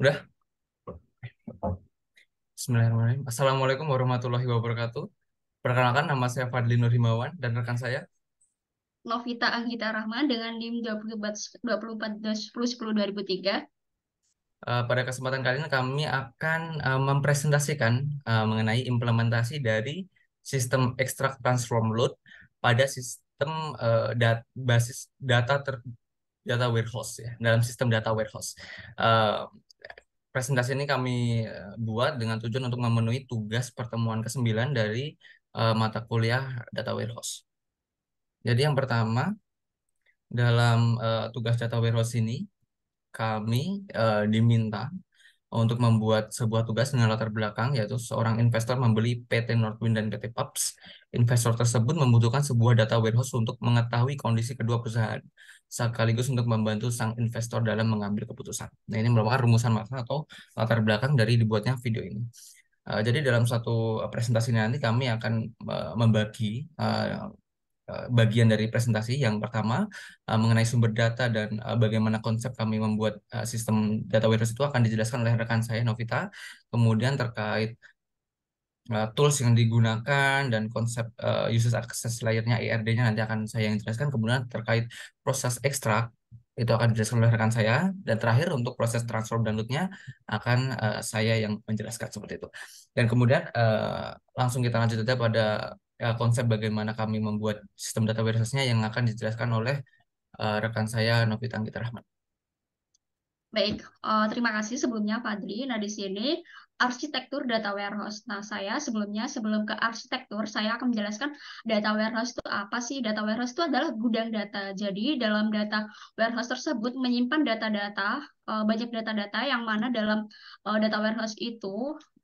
Udah? Bismillahirrahmanirrahim. Assalamualaikum warahmatullahi wabarakatuh. Perkenalkan nama saya Fadli Nur dan rekan saya Novita Anggita Rahman dengan NIM 24 2003. pada kesempatan kali ini kami akan eh, mempresentasikan eh, mengenai implementasi dari sistem extract transform load pada sistem eh, basis data ter data warehouse ya dalam sistem data warehouse. Presentasi ini kami eh, buat dengan tujuan untuk memenuhi tugas pertemuan ke-9 dari uh, mata kuliah data warehouse. Jadi yang pertama, dalam uh, tugas data warehouse ini, kami uh, diminta untuk membuat sebuah tugas dengan latar belakang, yaitu seorang investor membeli PT Northwind dan PT Pubs. Investor tersebut membutuhkan sebuah data warehouse untuk mengetahui kondisi kedua perusahaan sekaligus untuk membantu sang investor dalam mengambil keputusan. Nah, ini merupakan rumusan makna atau latar belakang dari dibuatnya video ini. Eh, jadi dalam satu eh, presentasi nanti kami akan eh, membagi bagian dari presentasi yang pertama mengenai sumber data dan bagaimana konsep kami membuat sistem data warehouse itu akan dijelaskan oleh rekan saya Novita. Kemudian terkait uh, tools yang digunakan dan konsep uh, eh, user access layernya IRD-nya e nanti akan saya yang jelaskan kemudian terkait proses ekstrak itu akan dijelaskan oleh rekan saya dan terakhir untuk proses transform downloadnya akan uh, saya yang menjelaskan seperti itu dan kemudian uh, langsung kita lanjut saja pada uh, konsep bagaimana kami membuat sistem data warehouse-nya yang akan dijelaskan oleh uh, rekan saya Novi Tanggita Rahman. Baik, uh, terima kasih sebelumnya Fadri. Nah di sini arsitektur data warehouse. Nah, saya sebelumnya sebelum ke arsitektur, saya akan menjelaskan data warehouse itu apa sih? Data warehouse itu adalah gudang data. Jadi, dalam data warehouse tersebut menyimpan data-data, eh, banyak data-data yang mana dalam eh, data warehouse itu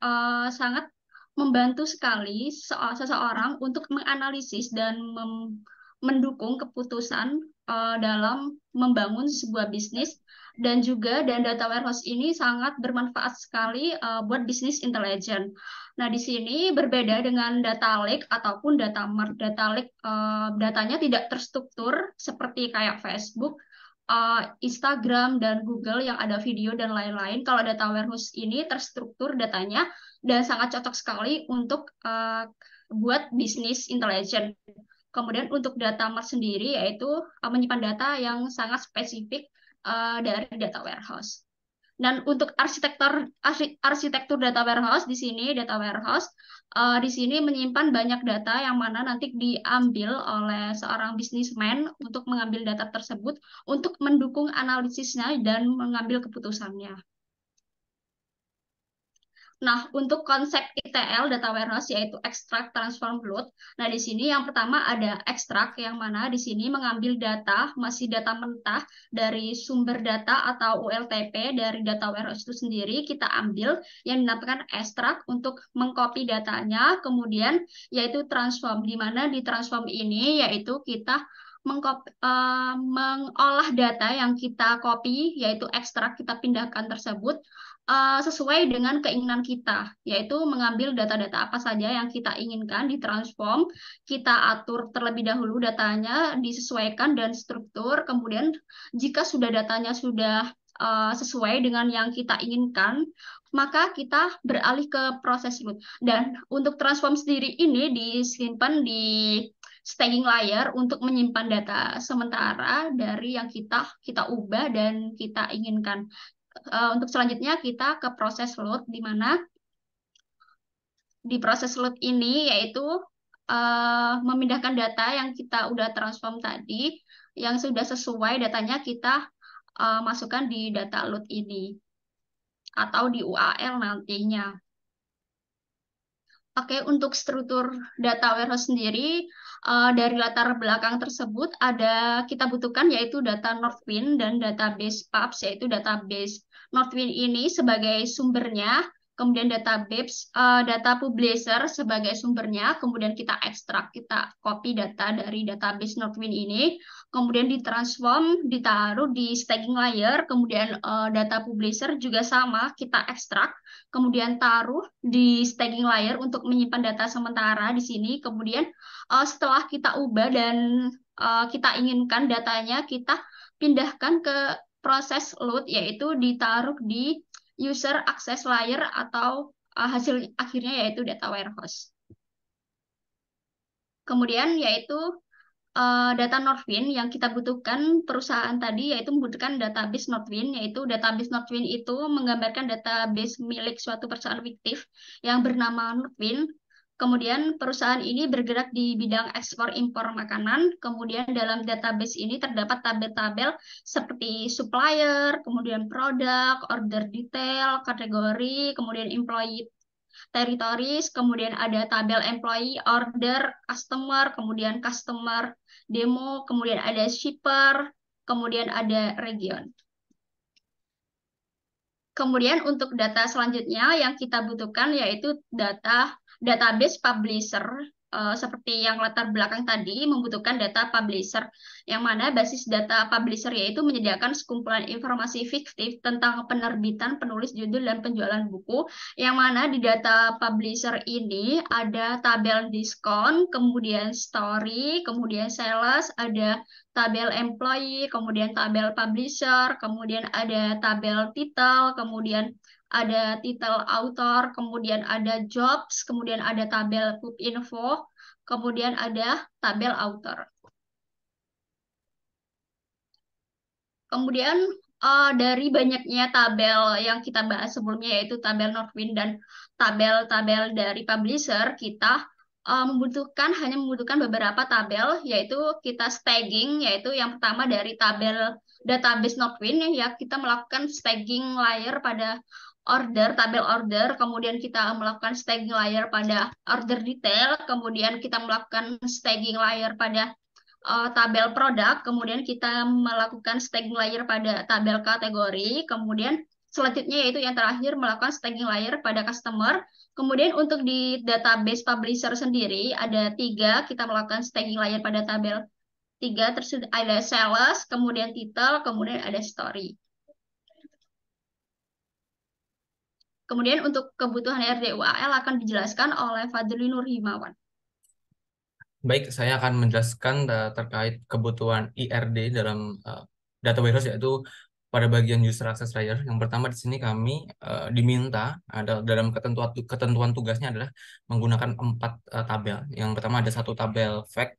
eh, sangat membantu sekali seseorang untuk menganalisis dan mem mendukung keputusan uh, dalam membangun sebuah bisnis dan juga dan data warehouse ini sangat bermanfaat sekali uh, buat bisnis intelijen. Nah, di sini berbeda dengan data lake ataupun data mart. Data lake uh, datanya tidak terstruktur seperti kayak Facebook, uh, Instagram dan Google yang ada video dan lain-lain. Kalau data warehouse ini terstruktur datanya dan sangat cocok sekali untuk uh, buat bisnis intelijen. Kemudian untuk data mart sendiri yaitu uh, menyimpan data yang sangat spesifik uh, dari data warehouse. Dan untuk arsitektur arsitektur data warehouse di sini data warehouse uh, di sini menyimpan banyak data yang mana nanti diambil oleh seorang bisnismen untuk mengambil data tersebut untuk mendukung analisisnya dan mengambil keputusannya. Nah, untuk konsep ITL data warehouse yaitu extract, transform, load. Nah, di sini yang pertama ada extract yang mana di sini mengambil data masih data mentah dari sumber data atau ULTP dari data warehouse itu sendiri kita ambil yang dinamakan extract untuk mengcopy datanya, kemudian yaitu transform di mana di transform ini yaitu kita eh, mengolah data yang kita copy, yaitu ekstrak kita pindahkan tersebut, Eh, sesuai dengan keinginan kita, yaitu mengambil data-data apa saja yang kita inginkan ditransform, kita atur terlebih dahulu datanya, disesuaikan dan struktur, kemudian jika sudah datanya sudah eh, sesuai dengan yang kita inginkan, maka kita beralih ke proses root. Dan untuk transform sendiri ini disimpan di staging layer untuk menyimpan data sementara dari yang kita kita ubah dan kita inginkan. Eh, untuk selanjutnya kita ke proses load di mana di proses load ini yaitu uh, memindahkan data yang kita udah transform tadi yang sudah sesuai datanya kita uh, masukkan di data load ini atau di UAL nantinya. Oke, untuk struktur data warehouse sendiri uh, dari latar belakang tersebut ada kita butuhkan yaitu data Northwind dan database PAPS yaitu database Northwind ini sebagai sumbernya kemudian database uh, data publisher sebagai sumbernya, kemudian kita ekstrak, kita copy data dari database Northwind ini, kemudian ditransform, ditaruh di staging layer, kemudian uh, data publisher juga sama, kita ekstrak, kemudian taruh di staging layer untuk menyimpan data sementara di sini, kemudian uh, setelah kita ubah dan uh, kita inginkan datanya, kita pindahkan ke proses load yaitu ditaruh di user access layer atau uh, hasil akhirnya yaitu data warehouse. Kemudian yaitu uh, data Northwind yang kita butuhkan perusahaan tadi yaitu membutuhkan database Northwind yaitu database Northwind itu menggambarkan database milik suatu perusahaan fiktif yang bernama Northwind Kemudian perusahaan ini bergerak di bidang ekspor impor makanan. Kemudian dalam database ini terdapat tabel-tabel seperti supplier, kemudian produk, order detail, kategori, kemudian employee territories, kemudian ada tabel employee, order, customer, kemudian customer demo, kemudian ada shipper, kemudian ada region. Kemudian untuk data selanjutnya yang kita butuhkan yaitu data database publisher uh, seperti yang latar belakang tadi membutuhkan data publisher yang mana basis data publisher yaitu menyediakan sekumpulan informasi fiktif tentang penerbitan, penulis judul dan penjualan buku yang mana di data publisher ini ada tabel diskon, kemudian story, kemudian sales, ada tabel employee, kemudian tabel publisher, kemudian ada tabel title, kemudian ada title author, kemudian ada jobs, kemudian ada tabel pub info, kemudian ada tabel author. Kemudian uh, dari banyaknya tabel yang kita bahas sebelumnya yaitu tabel Northwind dan tabel-tabel dari publisher kita uh, membutuhkan hanya membutuhkan beberapa tabel yaitu kita staging yaitu yang pertama dari tabel database Northwind ya kita melakukan staging layer pada order, tabel order, kemudian kita melakukan staging layer pada order detail, kemudian kita melakukan staging layer pada uh, tabel produk, kemudian kita melakukan staging layer pada tabel kategori, kemudian selanjutnya yaitu yang terakhir melakukan staging layer pada customer. Kemudian untuk di database publisher sendiri ada tiga, kita melakukan staging layer pada tabel tiga, ada sales, kemudian title, kemudian ada story. Kemudian untuk kebutuhan RDUAL akan dijelaskan oleh Fadli Nur Himawan. Baik, saya akan menjelaskan eh, terkait kebutuhan IRD dalam uh, data warehouse yaitu pada bagian user access layer. Yang pertama di sini kami uh, diminta ada dalam ketentuan ketentuan tugasnya adalah menggunakan empat uh, tabel. Yang pertama ada satu tabel fact,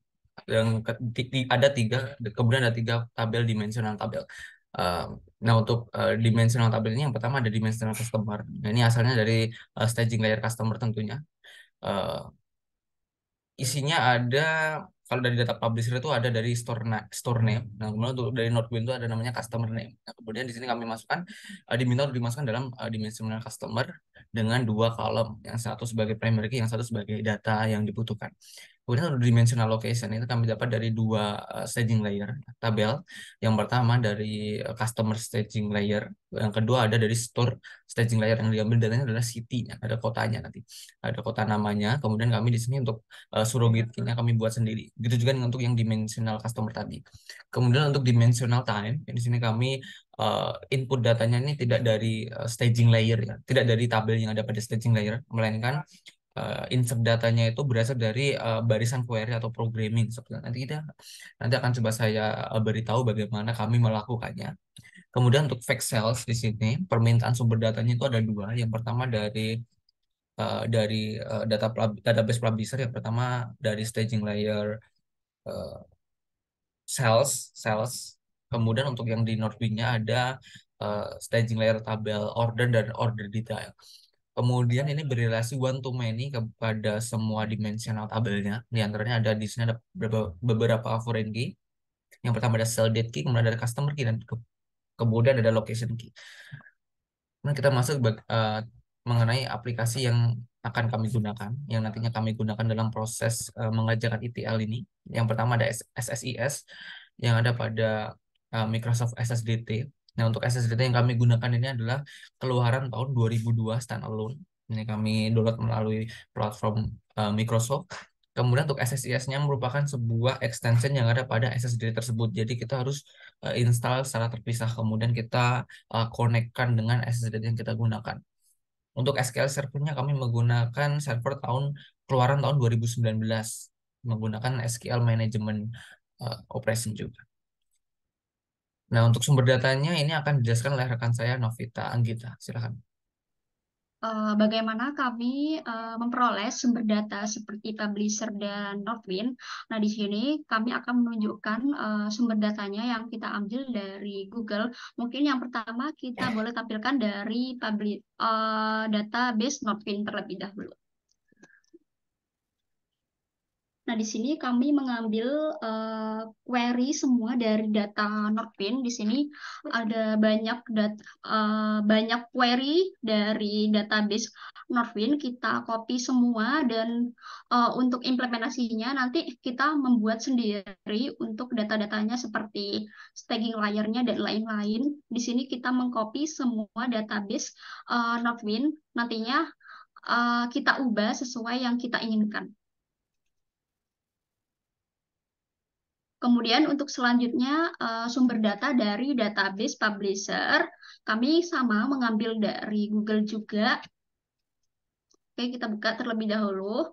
yang ada tiga kemudian ada tiga tabel dimensional tabel nah untuk dimensional tabel ini yang pertama ada dimensional customer. Nah, ini asalnya dari staging layer customer tentunya. isinya ada kalau dari data publisher itu ada dari store na store name. Nah kemudian dari node itu ada namanya customer name. Nah, kemudian di sini kami masukkan uh, diminta untuk dimasukkan dalam uh, dimensional customer dengan dua kolom yang satu sebagai primary key, yang satu sebagai data yang dibutuhkan. Kemudian untuk dimensional location itu kami dapat dari dua eh, staging layer tabel. Yang pertama dari eh, customer staging layer, yang kedua ada dari store staging layer yang diambil datanya adalah city-nya, ada kotanya nanti. Ada kota namanya, kemudian kami di sini untuk uh, eh, surrogate-nya kami buat sendiri. Gitu juga untuk yang dimensional customer tadi. Kemudian untuk dimensional time, di sini kami input datanya ini tidak dari staging layer ya, tidak dari tabel yang ada pada staging layer, melainkan uh, insert datanya itu berasal dari uh, barisan query atau programming sebenarnya. Nanti kita nanti akan coba saya eh, beritahu bagaimana kami melakukannya. Kemudian untuk fake sales di sini permintaan sumber datanya itu ada dua. Yang pertama dari uh, dari uh, data database publisher, yang pertama dari staging layer uh, sales sales. Kemudian untuk yang di nordwing nya ada uh, staging layer tabel order dan order detail. Kemudian ini berrelasi one to many kepada semua dimensional tabelnya. Di antaranya ada di sini ada beberapa foreign key. Yang pertama ada sell date key, kemudian ada customer key dan ke kemudian ada location key. Kemudian nah, kita masuk uh, mengenai aplikasi yang akan kami gunakan, yang nantinya kami gunakan dalam proses uh, eh, mengajarkan ETL ini. Yang pertama ada SSIS yang ada pada uh, Microsoft SSDT Nah, untuk SSDT yang kami gunakan ini adalah keluaran tahun 2002 standalone. Ini kami download melalui platform uh, Microsoft. Kemudian untuk SSIS-nya merupakan sebuah extension yang ada pada SSD tersebut. Jadi kita harus uh, install secara terpisah, kemudian kita uh, eh, konekkan dengan SSD yang kita gunakan. Untuk SQL Server-nya kami menggunakan server tahun keluaran tahun 2019 menggunakan SQL Management uh, Operation juga. Nah, untuk sumber datanya ini akan dijelaskan oleh rekan saya Novita Anggita. Silakan. Eh, bagaimana kami eh, memperoleh sumber data seperti Publisher dan Northwind? Nah, di sini kami akan menunjukkan eh, sumber datanya yang kita ambil dari Google. Mungkin yang pertama kita ya. boleh tampilkan dari public, database Northwind terlebih dahulu. Nah, di sini kami mengambil uh, query semua dari data Northwind Di sini ada banyak data, uh, eh, banyak query dari database Northwind Kita copy semua dan uh, untuk implementasinya nanti kita membuat sendiri untuk data-datanya seperti staging layernya dan lain-lain. Di sini kita mengcopy semua database uh, Northwind. Nantinya uh, kita ubah sesuai yang kita inginkan. Kemudian untuk selanjutnya eh, sumber data dari database publisher, kami sama mengambil dari Google juga. Oke, kita buka terlebih dahulu.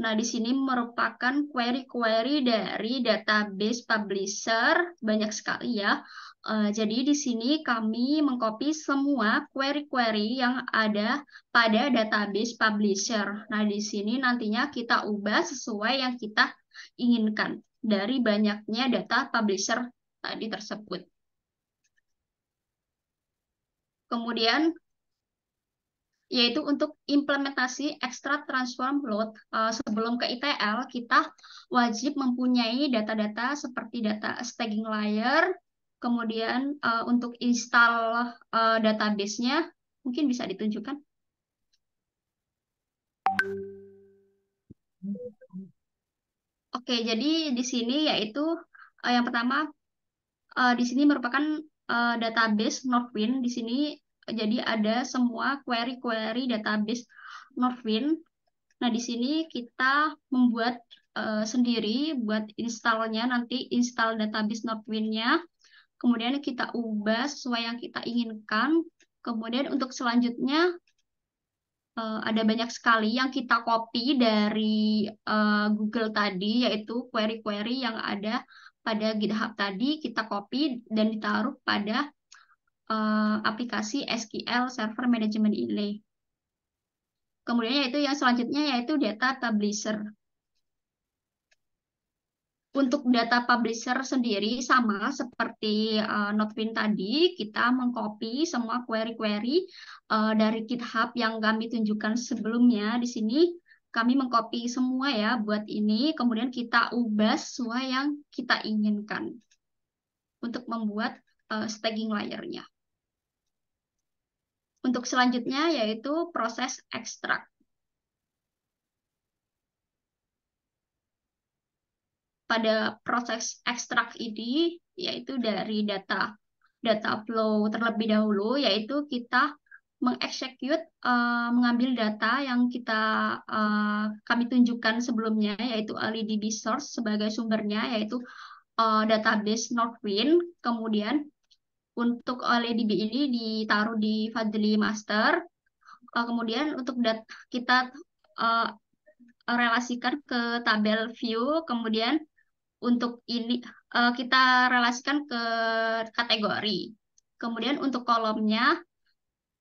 Nah, di sini merupakan query-query dari database publisher, banyak sekali ya. Eh, jadi di sini kami mengcopy semua query-query yang ada pada database publisher. Nah, di sini nantinya kita ubah sesuai yang kita inginkan dari banyaknya data publisher tadi tersebut. Kemudian, yaitu untuk implementasi extra transform load eh, sebelum ke ITL, kita wajib mempunyai data-data seperti data staging layer, kemudian eh, untuk install eh, database-nya, mungkin bisa ditunjukkan. Oke, jadi di sini yaitu uh, yang pertama uh, di sini merupakan uh, database Northwind. Di sini jadi ada semua query-query database Northwind. Nah, di sini kita membuat sendiri buat installnya nanti install database Northwind-nya. Kemudian kita ubah sesuai yang kita inginkan. Kemudian untuk selanjutnya uh, ada banyak sekali yang kita copy dari uh, Google tadi, yaitu query-query yang ada pada GitHub tadi, kita copy dan ditaruh pada uh, aplikasi SQL Server Management Relay. Kemudian yaitu yang selanjutnya yaitu data publisher untuk data publisher sendiri sama seperti uh, Notwin tadi, kita mengcopy semua query-query uh, dari GitHub yang kami tunjukkan sebelumnya di sini. Kami mengcopy semua ya buat ini, kemudian kita ubah sesuai yang kita inginkan untuk membuat uh, eh, staging layernya. Untuk selanjutnya yaitu proses ekstrak. pada proses ekstrak ini yaitu dari data data flow terlebih dahulu yaitu kita mengeksekut uh, eh, mengambil data yang kita uh, kami tunjukkan sebelumnya yaitu AliDB source sebagai sumbernya yaitu uh, database Northwind kemudian untuk AliDB ini ditaruh di Fadli master uh, kemudian untuk data kita uh, relasikan ke tabel view kemudian untuk ini uh, kita relasikan ke kategori. Kemudian untuk kolomnya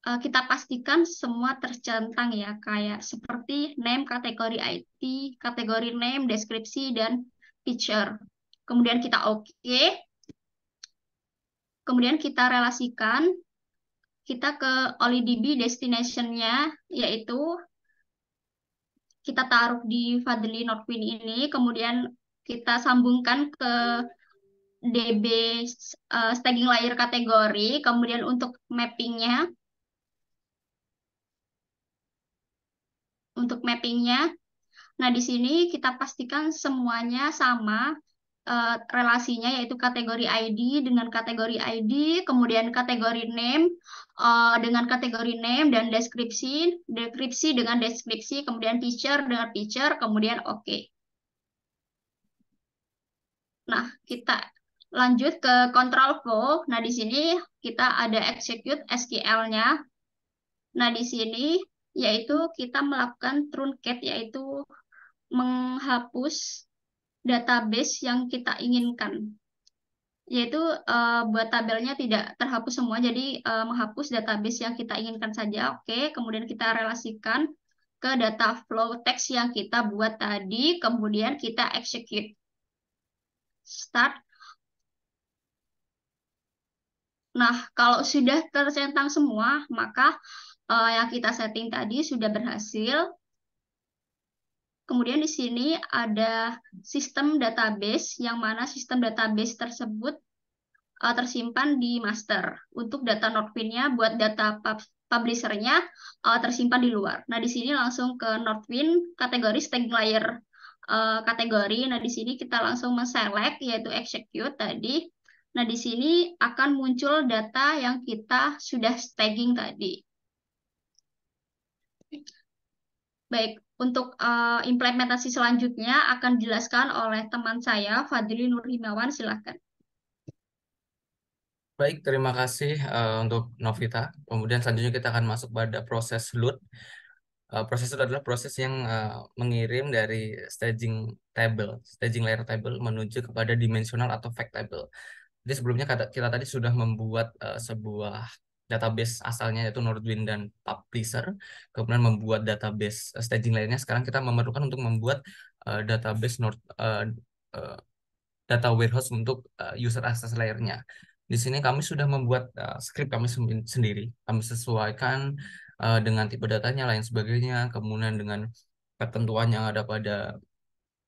uh, kita pastikan semua tercentang ya kayak seperti name kategori IT, kategori name, deskripsi dan picture. Kemudian kita oke. Okay. Kemudian kita relasikan kita ke OliDB destination-nya yaitu kita taruh di Fadli Notwin ini, kemudian kita sambungkan ke DB uh, eh, staging layer kategori, kemudian untuk mappingnya, untuk mappingnya, nah di sini kita pastikan semuanya sama uh, relasinya yaitu kategori ID dengan kategori ID, kemudian kategori name uh, dengan kategori name dan deskripsi, deskripsi dengan deskripsi, kemudian picture dengan picture, kemudian oke. Okay. Nah, kita lanjut ke control flow. Nah, di sini kita ada execute SQL-nya. Nah, di sini yaitu kita melakukan truncate, yaitu menghapus database yang kita inginkan. Yaitu uh, buat tabelnya tidak terhapus semua, jadi uh, menghapus database yang kita inginkan saja. Oke, kemudian kita relasikan ke data flow text yang kita buat tadi, kemudian kita execute start. Nah, kalau sudah tercentang semua, maka uh, yang kita setting tadi sudah berhasil. Kemudian di sini ada sistem database, yang mana sistem database tersebut uh, tersimpan di master. Untuk data Nordwin-nya, buat data pub publisher-nya uh, tersimpan di luar. Nah, di sini langsung ke Nordwin, kategori stack layer uh, kategori. Nah, di sini kita langsung men-select yaitu execute tadi. Nah, di sini akan muncul data yang kita sudah tagging tadi. Baik, untuk uh, implementasi selanjutnya akan dijelaskan oleh teman saya, Fadli Nurhimawan. Silakan. Baik, terima kasih uh, untuk Novita. Kemudian selanjutnya kita akan masuk pada proses load. Eh, proses itu adalah proses yang uh, mengirim dari staging table, staging layer table menuju kepada dimensional atau fact table. Jadi sebelumnya kata, kita tadi sudah membuat uh, sebuah database asalnya yaitu Nordwind dan Publisher, kemudian membuat database staging layernya. Sekarang kita memerlukan untuk membuat uh, database Nord uh, uh, data warehouse untuk uh, user access layernya. Di sini kami sudah membuat uh, script kami sendiri. Kami sesuaikan uh, dengan tipe datanya lain sebagainya, kemudian dengan ketentuan yang ada pada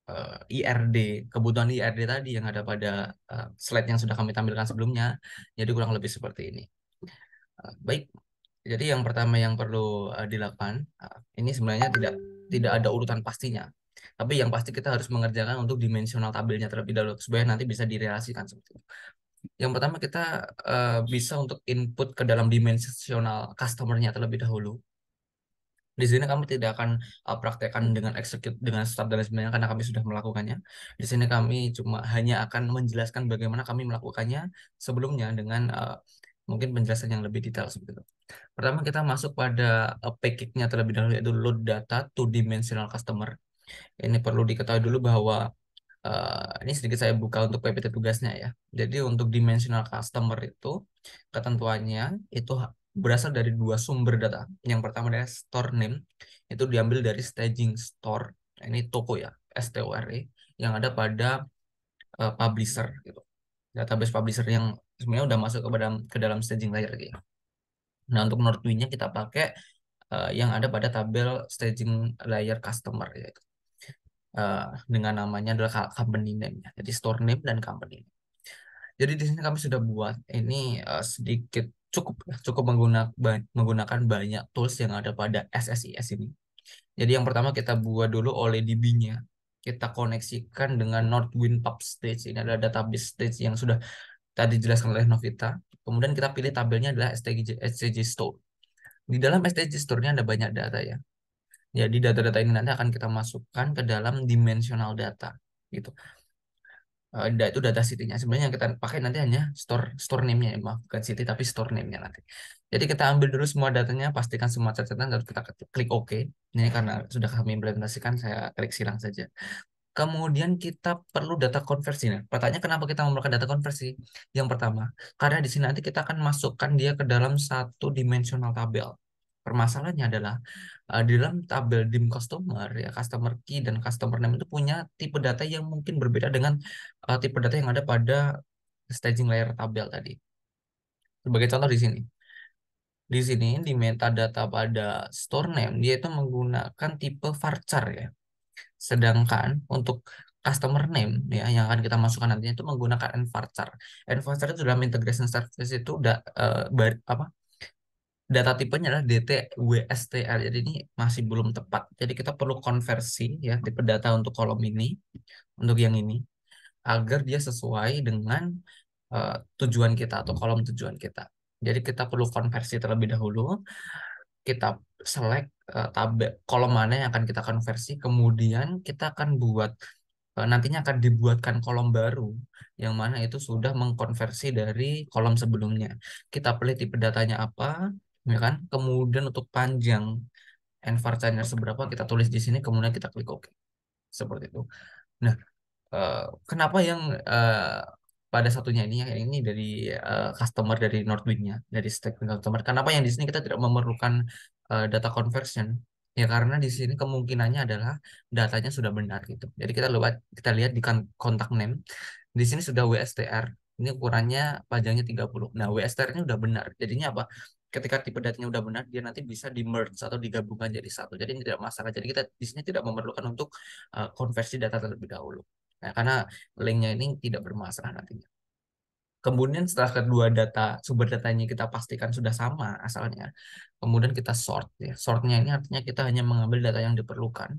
uh, eh, IRD, kebutuhan IRD tadi yang ada pada uh, slide yang sudah kami tampilkan sebelumnya. Jadi kurang lebih seperti ini. Uh, baik, jadi yang pertama yang perlu uh, dilakukan uh, ini sebenarnya tidak tidak ada urutan pastinya. Tapi yang pasti kita harus mengerjakan untuk dimensional tabelnya terlebih dahulu supaya nanti bisa direlasikan seperti itu yang pertama kita uh, bisa untuk input ke dalam dimensional customernya terlebih dahulu. Di sini kami tidak akan uh, praktekkan dengan execute dengan step dan sebagainya karena kami sudah melakukannya. Di sini kami cuma hanya akan menjelaskan bagaimana kami melakukannya sebelumnya dengan uh, mungkin penjelasan yang lebih detail seperti itu. Pertama kita masuk pada uh, package-nya terlebih dahulu yaitu load data to dimensional customer. Ini perlu diketahui dulu bahwa uh, ini sedikit saya buka untuk PPT tugasnya ya. Jadi untuk dimensional customer itu ketentuannya itu berasal dari dua sumber data. Yang pertama adalah store name itu diambil dari staging store. Nah, ini toko ya, STORE yang ada pada uh, publisher gitu. Database publisher yang sebenarnya udah masuk ke dalam ke dalam staging layer gitu. Nah, untuk menurut nya kita pakai uh, yang ada pada tabel staging layer customer yaitu uh, dengan namanya adalah company name Jadi store name dan company name. Jadi di sini kami sudah buat ini uh, sedikit cukup ya, cukup menggunakan menggunakan banyak tools yang ada pada SSIS ini. Jadi yang pertama kita buat dulu oleh DB-nya. Kita koneksikan dengan Northwind Pub Stage. Ini adalah database stage yang sudah tadi dijelaskan oleh Novita. Kemudian kita pilih tabelnya adalah STG, STG Store. Di dalam STG Store-nya ada banyak data ya. Jadi ya, data-data ini nanti akan kita masukkan ke dalam dimensional data gitu. Uh, itu data city-nya sebenarnya yang kita pakai nanti hanya store store name-nya ya, bukan city tapi store name-nya nanti. Jadi kita ambil dulu semua datanya, pastikan semua catatan dan kita klik OK. Ini karena sudah kami implementasikan saya klik silang saja. Kemudian kita perlu data konversi. Nah, pertanyaan kenapa kita memerlukan data konversi? Yang pertama, karena di sini nanti kita akan masukkan dia ke dalam satu dimensional tabel. Permasalahannya adalah uh, di dalam tabel dim customer ya customer key dan customer name itu punya tipe data yang mungkin berbeda dengan uh, tipe data yang ada pada staging layer tabel tadi. Sebagai contoh di sini. Di sini di metadata pada store name dia itu menggunakan tipe varchar ya. Sedangkan untuk customer name ya yang akan kita masukkan nantinya itu menggunakan envarchar. Envarchar itu dalam integration service itu udah uh, apa data tipenya adalah DTWSTR. Jadi ini masih belum tepat. Jadi kita perlu konversi ya tipe data untuk kolom ini, untuk yang ini, agar dia sesuai dengan uh, tujuan kita atau kolom tujuan kita. Jadi kita perlu konversi terlebih dahulu. Kita select uh, tab kolom mana yang akan kita konversi. Kemudian kita akan buat eh, nantinya akan dibuatkan kolom baru yang mana itu sudah mengkonversi dari kolom sebelumnya. Kita pilih tipe datanya apa, ya kan? Kemudian untuk panjang advertiser seberapa kita tulis di sini, kemudian kita klik OK. Seperti itu. Nah, uh, kenapa yang uh, pada satunya ini yang ini dari uh, customer dari Nordwing-nya, dari statement customer. Kenapa yang di sini kita tidak memerlukan uh, data conversion? Ya karena di sini kemungkinannya adalah datanya sudah benar gitu. Jadi kita lewat kita lihat di kontak name di sini sudah WSTR ini ukurannya panjangnya 30. Nah, WSTR nya sudah benar. Jadinya apa? ketika tipe datanya udah benar dia nanti bisa di merge atau digabungkan jadi satu jadi tidak masalah jadi kita di sini tidak memerlukan untuk uh, konversi data terlebih dahulu nah, karena linknya ini tidak bermasalah nantinya kemudian setelah kedua data sumber datanya kita pastikan sudah sama asalnya kemudian kita sort ya sortnya ini artinya kita hanya mengambil data yang diperlukan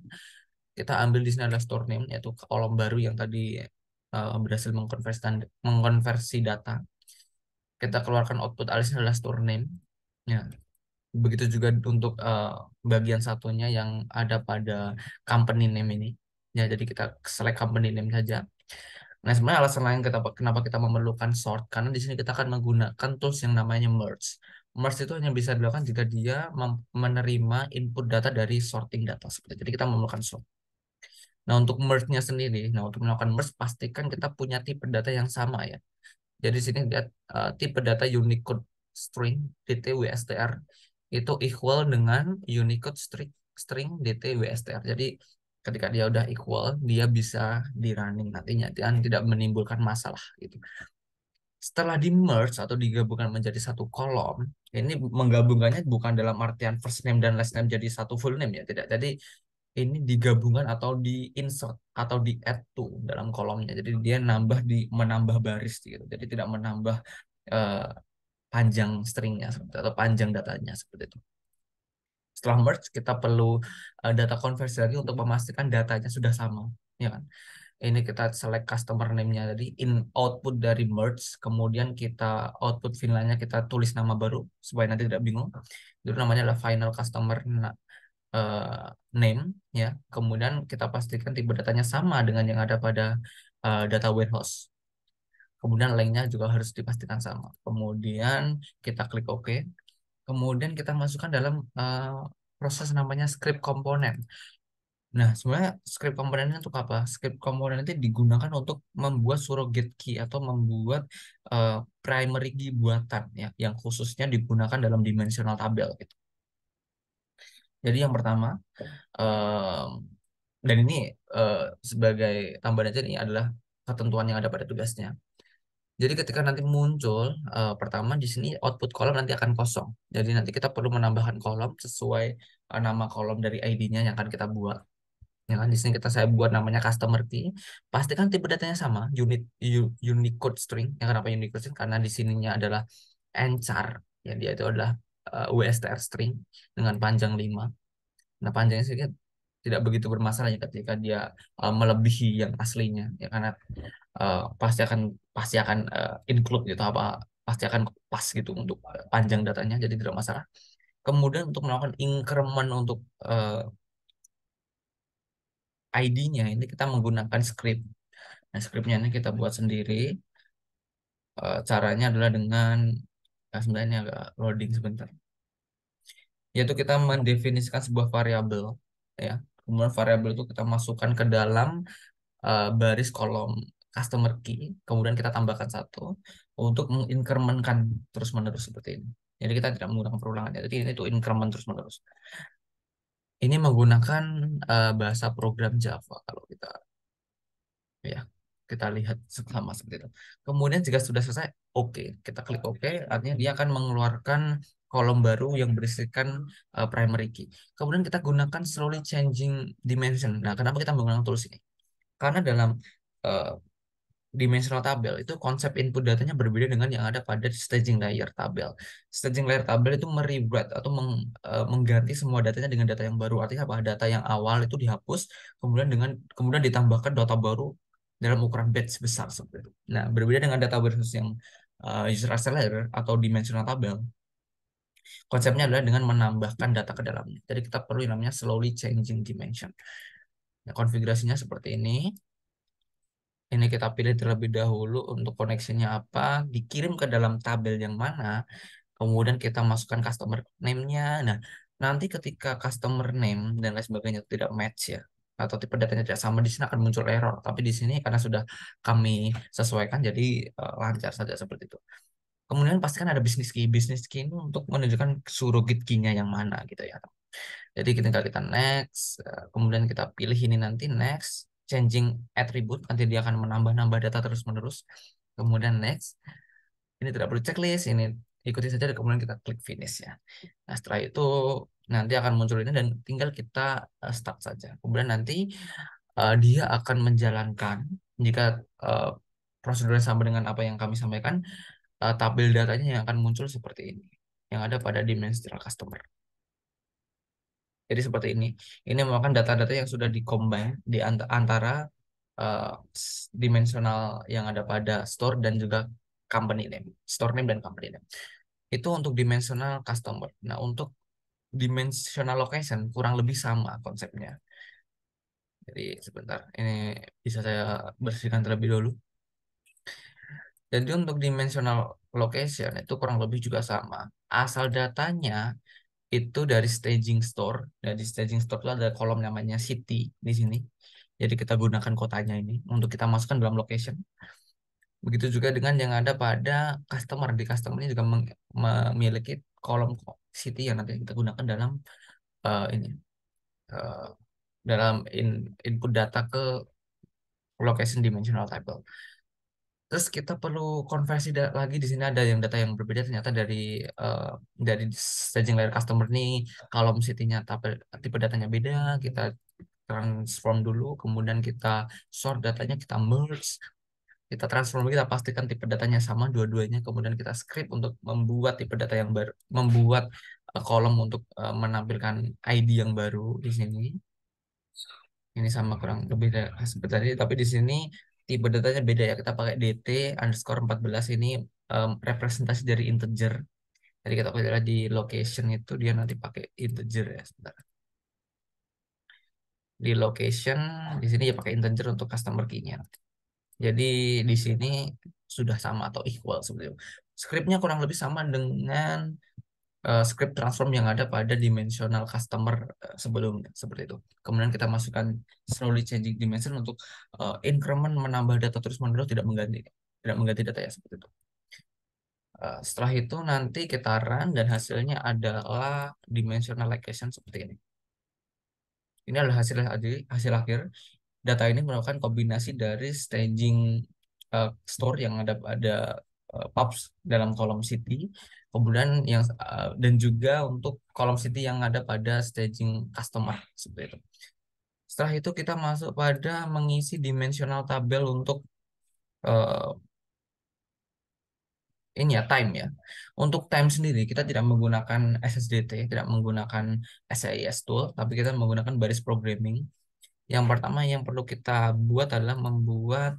kita ambil di sini adalah store name yaitu kolom baru yang tadi uh, berhasil mengkonversi, mengkonversi data kita keluarkan output alias adalah store name Ya, begitu juga untuk uh, bagian satunya yang ada pada company name ini. Ya, jadi kita select company name saja. Nah, sebenarnya alasan lain kita, kenapa kita memerlukan sort karena di sini kita akan menggunakan tools yang namanya merge. Merge itu hanya bisa dilakukan jika dia menerima input data dari sorting data. Seperti Jadi kita memerlukan sort. Nah, untuk merge-nya sendiri, nah untuk melakukan merge pastikan kita punya tipe data yang sama ya. Jadi di sini lihat uh, tipe data Unicode string dtwstr itu equal dengan Unicode string string dtwstr. Jadi ketika dia udah equal, dia bisa di running nantinya dan tidak menimbulkan masalah gitu. Setelah di merge atau digabungkan menjadi satu kolom, ini menggabungkannya bukan dalam artian first name dan last name jadi satu full name ya, tidak. Jadi ini digabungkan atau di insert atau di add to dalam kolomnya. Jadi dia nambah di menambah baris gitu. Jadi tidak menambah eh, panjang stringnya atau panjang datanya seperti itu. Setelah merge kita perlu eh, data konversi lagi untuk hmm. memastikan datanya sudah sama, ya kan? Ini kita select customer name-nya tadi in output dari merge, kemudian kita output finalnya kita tulis nama baru supaya nanti tidak bingung. Itu namanya adalah final customer eh, name ya. Kemudian kita pastikan tipe datanya sama dengan yang ada pada eh, data warehouse kemudian linknya juga harus dipastikan sama kemudian kita klik OK kemudian kita masukkan dalam uh, proses namanya script komponen nah sebenarnya script komponen itu untuk apa script komponen itu digunakan untuk membuat surrogate key atau membuat uh, primary key buatan ya yang khususnya digunakan dalam dimensional tabel gitu jadi yang pertama uh, dan ini uh, sebagai tambahan saja ini adalah ketentuan yang ada pada tugasnya. Jadi ketika nanti muncul, uh, pertama di sini output kolom nanti akan kosong. Jadi nanti kita perlu menambahkan kolom sesuai uh, nama kolom dari ID-nya yang akan kita buat. Ya kan di sini kita saya buat namanya customer key. Pastikan tipe datanya sama, unit Unicode string. Ya kenapa Unicode string? Karena di sininya adalah encar. Ya dia itu adalah uh, eh, USTR string dengan panjang 5. Nah, panjangnya sedikit kan tidak begitu bermasalah ya ketika dia uh, melebihi yang aslinya ya karena uh, pasti akan pasti akan uh, include gitu apa pasti akan pas gitu untuk eh, panjang datanya jadi tidak masalah kemudian untuk melakukan increment untuk uh, eh, ID-nya ini kita menggunakan script nah scriptnya ini kita buat sendiri uh, caranya adalah dengan nah sebenarnya agak loading sebentar yaitu kita mendefinisikan sebuah variabel ya kemudian variabel itu kita masukkan ke dalam uh, baris kolom customer key, kemudian kita tambahkan satu untuk menginkremenkan terus-menerus seperti ini. Jadi kita tidak menggunakan perulangan. Ya. Jadi ini itu increment terus-menerus. Ini menggunakan uh, bahasa program Java kalau kita ya kita lihat sama seperti itu. Kemudian jika sudah selesai, oke, okay. kita klik oke, okay, artinya dia akan mengeluarkan kolom baru yang berisikan uh, primary key. Kemudian kita gunakan slowly changing dimension. Nah, kenapa kita menggunakan tools ini? Karena dalam uh, dimensional tabel itu konsep input datanya berbeda dengan yang ada pada staging layer tabel. Staging layer tabel itu merewrite atau meng, e, mengganti semua datanya dengan data yang baru. Artinya apa? Data yang awal itu dihapus, kemudian dengan kemudian ditambahkan data baru dalam ukuran batch besar seperti itu. Nah, berbeda dengan data versus yang e, user layer atau dimensional tabel. Konsepnya adalah dengan menambahkan data ke dalamnya. Jadi kita perlu yang namanya slowly changing dimension. Nah, konfigurasinya seperti ini ini kita pilih terlebih dahulu untuk koneksinya apa, dikirim ke dalam tabel yang mana, kemudian kita masukkan customer name-nya. Nah, nanti ketika customer name dan lain sebagainya tidak match ya, atau tipe datanya tidak sama di sini akan muncul error. Tapi di sini karena sudah kami sesuaikan jadi eh, lancar saja seperti itu. Kemudian pastikan ada bisnis key. Bisnis key ini untuk menunjukkan surrogate key-nya yang mana gitu ya. Jadi kita kita next, eh, kemudian kita pilih ini nanti next, changing attribute nanti dia akan menambah-nambah data terus-menerus kemudian next ini tidak perlu checklist ini ikuti saja dan kemudian kita klik finish ya nah setelah itu nanti akan muncul ini dan tinggal kita eh, start saja kemudian nanti uh, dia akan menjalankan jika uh, prosedurnya sama dengan apa yang kami sampaikan uh, tabel datanya yang akan muncul seperti ini yang ada pada dimensi customer jadi seperti ini. Ini merupakan data-data yang sudah dikombin di antara uh, dimensional yang ada pada store dan juga company name, store name dan company name. Itu untuk dimensional customer. Nah, untuk dimensional location kurang lebih sama konsepnya. Jadi sebentar, ini bisa saya bersihkan terlebih dulu. Jadi untuk dimensional location itu kurang lebih juga sama. Asal datanya itu dari staging store. Dari staging store itu ada kolom namanya city di sini. Jadi kita gunakan kotanya ini untuk kita masukkan dalam location. Begitu juga dengan yang ada pada customer. Di customer ini juga memiliki kolom city yang nanti kita gunakan dalam uh, ini uh, dalam in, input data ke location dimensional table. Terus kita perlu konversi lagi di sini ada yang data yang berbeda ternyata dari uh, dari staging layer customer nih kalau city-nya tipe, tipe datanya beda, kita transform dulu kemudian kita sort datanya, kita merge, kita transform kita pastikan tipe datanya sama dua-duanya kemudian kita script untuk membuat tipe data yang baru, membuat uh, kolom untuk uh, menampilkan ID yang baru di sini. Ini sama kurang lebih dari seperti tadi tapi di sini tipe datanya beda ya kita pakai dt underscore 14 ini um, representasi dari integer jadi kita pakai di location itu dia nanti pakai integer ya sebentar di location di sini ya pakai integer untuk customer key-nya jadi di sini sudah sama atau equal sebenarnya scriptnya kurang lebih sama dengan uh, script transform yang ada pada dimensional customer uh, sebelumnya seperti itu. Kemudian kita masukkan slowly changing dimension untuk uh, increment menambah data terus menerus tidak mengganti tidak mengganti data ya seperti itu. setelah itu nanti kita run dan hasilnya adalah dimensional location seperti ini. Ini adalah hasil hasil akhir data ini merupakan kombinasi dari staging uh, store yang ada pada Eh, pubs dalam kolom city kemudian yang uh, dan juga untuk kolom city yang ada pada staging customer seperti itu setelah itu kita masuk pada mengisi dimensional tabel untuk uh, ini ya time ya. Untuk time sendiri kita tidak menggunakan SSDT, tidak menggunakan SIS tool, tapi kita menggunakan baris programming. Yang pertama yang perlu kita buat adalah membuat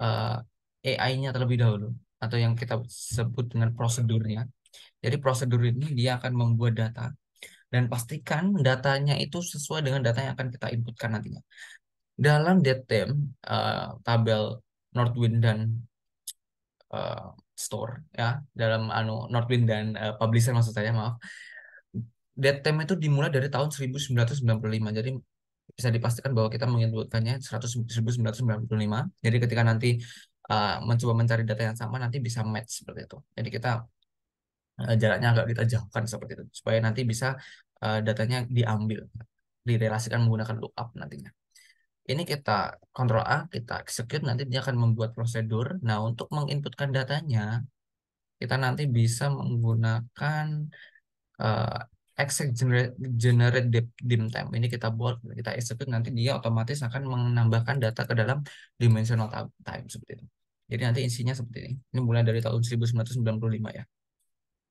uh, AI-nya terlebih dahulu atau yang kita sebut dengan prosedurnya. Jadi prosedur ini dia akan membuat data dan pastikan datanya itu sesuai dengan data yang akan kita inputkan nantinya. Dalam datem uh, tabel Northwind dan uh, store ya dalam anu Northwind dan uh, publisher maksud saya maaf. Datem itu dimulai dari tahun 1995. Jadi bisa dipastikan bahwa kita menginputkannya 1995. Jadi ketika nanti Eh, mencoba mencari data yang sama nanti bisa match seperti itu. Jadi kita eh, jaraknya agak kita jauhkan seperti itu supaya nanti bisa eh, datanya diambil, direlasikan menggunakan lookup nantinya. Ini kita kontrol A, kita execute nanti dia akan membuat prosedur. Nah, untuk menginputkan datanya kita nanti bisa menggunakan uh, exec generate, generate dim time ini kita buat kita execute nanti dia otomatis akan menambahkan data ke dalam dimensional time seperti itu. Jadi nanti isinya seperti ini. Ini mulai dari tahun 1995 ya.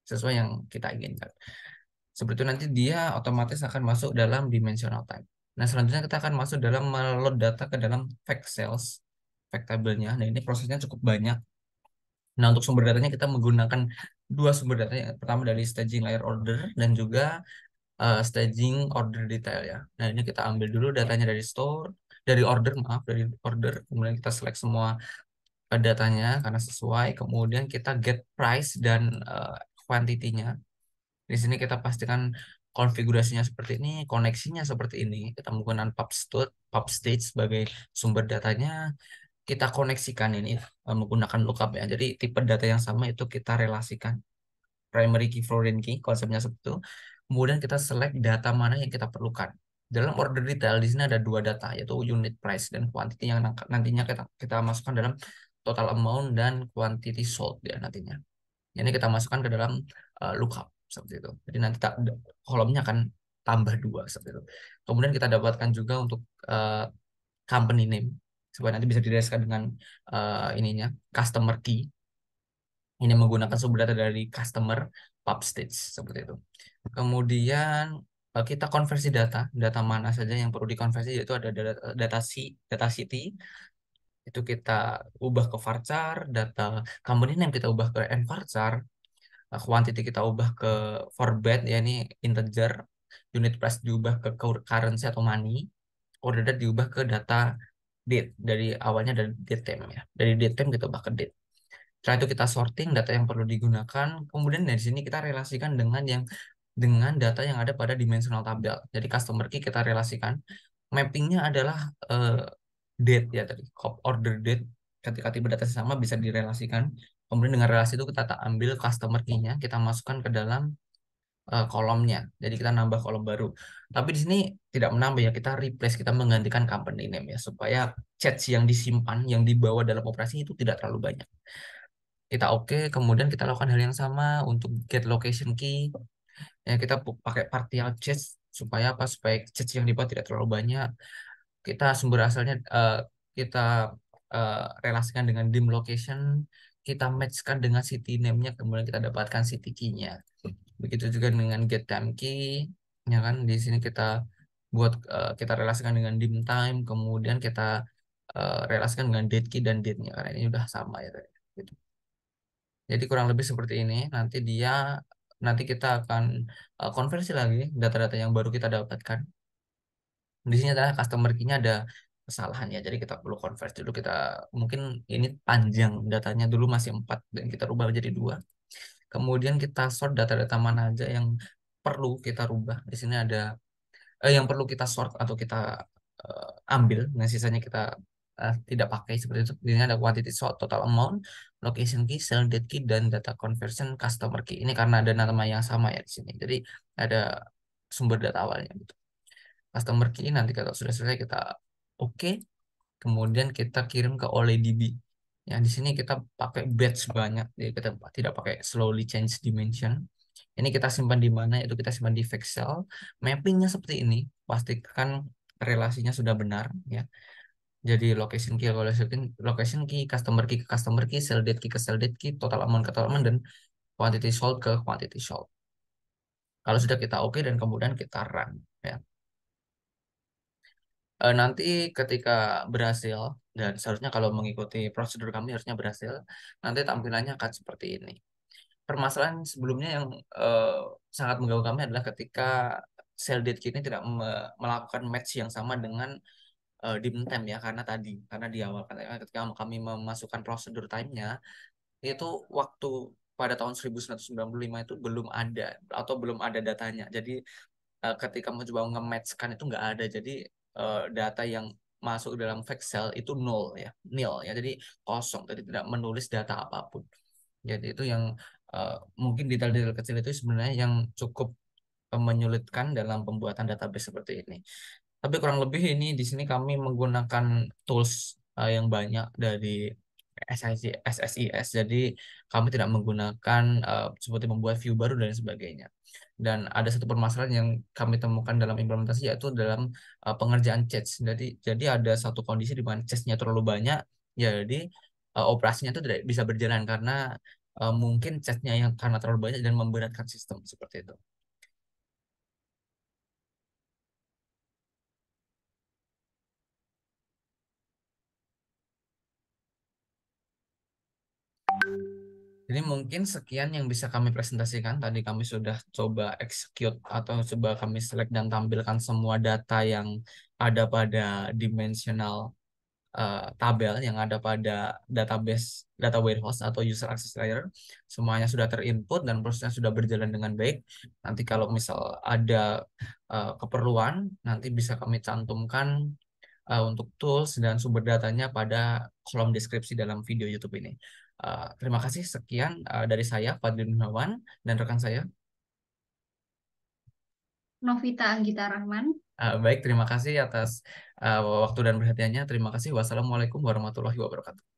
Sesuai yang kita inginkan. Seperti itu nanti dia otomatis akan masuk dalam dimensional time. Nah, selanjutnya kita akan masuk dalam meload data ke dalam fact cells, fact table-nya. Nah, ini prosesnya cukup banyak. Nah, untuk sumber datanya kita menggunakan dua sumber data. pertama dari staging layer order dan juga uh, staging order detail ya. Nah, ini kita ambil dulu datanya dari store, dari order maaf, dari order. Kemudian kita select semua datanya karena sesuai. Kemudian kita get price dan uh, quantity-nya. Di sini kita pastikan konfigurasinya seperti ini, koneksinya seperti ini. Kita menggunakan pubstud, pubstage sebagai sumber datanya. Kita koneksikan ini eh, menggunakan lookup ya. Jadi tipe data yang sama itu kita relasikan. Primary key, foreign key, konsepnya seperti itu. Kemudian kita select data mana yang kita perlukan dalam order detail di sini ada dua data yaitu unit price dan quantity yang nantinya kita kita masukkan dalam total amount dan quantity sold ya nantinya. Ini kita masukkan ke dalam uh, eh, lookup seperti itu. Jadi nanti tak, kolomnya akan tambah dua seperti itu. Kemudian kita dapatkan juga untuk uh, company name supaya nanti bisa dideskripsikan dengan uh, ininya customer key. Ini menggunakan sumber data dari customer pub stage seperti itu. Kemudian kita konversi data, data mana saja yang perlu dikonversi yaitu ada data, data city itu kita ubah ke varchar, data kemudian name kita ubah ke varchar nah, quantity kita ubah ke forbet, ya ini integer, unit price diubah ke currency atau money, order date diubah ke data date dari awalnya dari date time ya, dari date time kita ubah ke date. Setelah itu kita sorting data yang perlu digunakan, kemudian dari sini kita relasikan dengan yang dengan data yang ada pada dimensional tabel. Jadi customer key kita relasikan, mappingnya adalah eh, date ya tadi cop order date ketika tiba data sama bisa direlasikan kemudian dengan relasi itu kita tak ambil customer key-nya kita masukkan ke dalam uh, kolomnya jadi kita nambah kolom baru tapi di sini tidak menambah ya kita replace kita menggantikan company name ya supaya chat yang disimpan yang dibawa dalam operasi itu tidak terlalu banyak kita oke okay, kemudian kita lakukan hal yang sama untuk get location key ya kita pakai partial chat supaya apa supaya chat yang dibuat tidak terlalu banyak kita sumber asalnya uh, kita uh, relasikan dengan dim location kita matchkan dengan city name-nya kemudian kita dapatkan city key-nya begitu juga dengan get time key ya kan di sini kita buat uh, kita relasikan dengan dim time kemudian kita uh, relasikan dengan date key dan date-nya karena ini sudah sama ya gitu. Jadi kurang lebih seperti ini nanti dia nanti kita akan uh, konversi lagi data-data yang baru kita dapatkan di sini adalah customer key-nya ada kesalahan ya. Jadi kita perlu convert dulu kita mungkin ini panjang datanya dulu masih empat dan kita rubah jadi dua. Kemudian kita sort data-data mana aja yang perlu kita rubah. Di sini ada eh, yang perlu kita sort atau kita eh, ambil. Nah, sisanya kita eh, tidak pakai seperti itu. Di sini ada quantity sort, total amount, location key, sell date key dan data conversion customer key. Ini karena ada nama yang sama ya di sini. Jadi ada sumber data awalnya gitu customer key nanti kalau sudah selesai kita oke okay. kemudian kita kirim ke OLEDB Ya di sini kita pakai batch banyak jadi kita tidak pakai slowly change dimension ini kita simpan di mana itu kita simpan di Vexel mappingnya seperti ini pastikan relasinya sudah benar ya jadi location key location location key customer key ke customer key sell date key ke sell date key total amount ke total amount dan quantity sold ke quantity sold kalau sudah kita oke okay, dan kemudian kita run e, nanti ketika berhasil dan seharusnya kalau mengikuti prosedur kami harusnya berhasil nanti tampilannya akan seperti ini permasalahan sebelumnya yang e, sangat mengganggu kami adalah ketika sel date kita tidak me melakukan match yang sama dengan e, eh, time ya karena tadi karena di awal kan, ketika kami memasukkan prosedur timenya itu waktu pada tahun 1995 itu belum ada atau belum ada datanya. Jadi ketika mau coba nge-matchkan itu nggak ada. Jadi Eh, data yang masuk dalam Excel itu nol ya, nil ya. Jadi kosong, jadi tidak menulis data apapun. Jadi itu yang uh, mungkin detail-detail kecil itu sebenarnya yang cukup eh, menyulitkan dalam pembuatan database seperti ini. Tapi kurang lebih ini di sini kami menggunakan tools uh, yang banyak dari SSI SSIS. Jadi kami tidak menggunakan uh, seperti membuat view baru dan sebagainya. Dan ada satu permasalahan yang kami temukan dalam implementasi yaitu dalam uh, pengerjaan chat. Jadi jadi ada satu kondisi di mana chatnya terlalu banyak, jadi uh, operasinya itu tidak bisa berjalan karena uh, mungkin chatnya yang karena terlalu banyak dan memberatkan sistem seperti itu. Ini mungkin sekian yang bisa kami presentasikan. Tadi kami sudah coba execute atau coba kami select dan tampilkan semua data yang ada pada dimensional uh, tabel yang ada pada database data warehouse atau user access layer. Semuanya sudah terinput dan prosesnya sudah berjalan dengan baik. Nanti kalau misal ada uh, keperluan, nanti bisa kami cantumkan uh, untuk tools dan sumber datanya pada kolom deskripsi dalam video YouTube ini. Eh, terima kasih sekian uh, dari saya Fadli Gunawan dan rekan saya Novita Anggita Rahman. Uh, baik, terima kasih atas uh, waktu dan perhatiannya. Terima kasih. Wassalamualaikum warahmatullahi wabarakatuh.